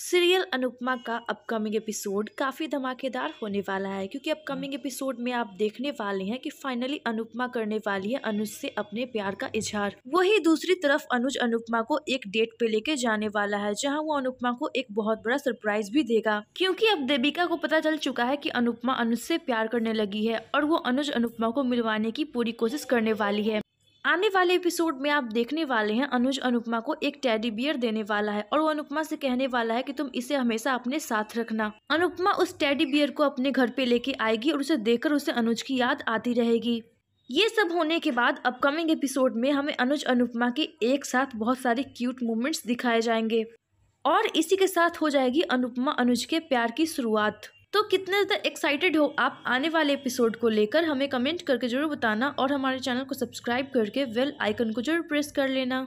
serial Anupama का upcoming episode काफ़ी धमाकेदार होने वाला है क्योंकि अपकमिंग एपिसोड में आप देखने वाले हैं कि फाइनली अनुपमा करने वाली है अनुज से अपने प्यार का इजहार वही दूसरी तरफ अनुज अनुपमा को एक डेट पे लेके जाने वाला है जहां वो अनुपमा को एक बहुत बड़ा सरप्राइज भी देगा क्योंकि अब देविका को पता चल चुका है की अनुपमा अनुज से प्यार करने लगी है और वो अनुज अनुपमा को मिलवाने की पूरी कोशिश करने वाली है आने वाले एपिसोड में आप देखने वाले हैं अनुज अनुपमा को एक टेडी बियर देने वाला है और वो अनुपमा से कहने वाला है कि तुम इसे हमेशा अपने साथ रखना अनुपमा उस टेडी बियर को अपने घर पे लेके आएगी और उसे देखकर उसे अनुज की याद आती रहेगी ये सब होने के बाद अपकमिंग एपिसोड में हमें अनुज अनुपमा के एक साथ बहुत सारे क्यूट मोमेंट्स दिखाए जाएंगे और इसी के साथ हो जाएगी अनुपमा अनुज के प्यार की शुरुआत तो कितने ज़्यादा एक्साइटेड हो आप आने वाले एपिसोड को लेकर हमें कमेंट करके ज़रूर बताना और हमारे चैनल को सब्सक्राइब करके वेल आइकन को जरूर प्रेस कर लेना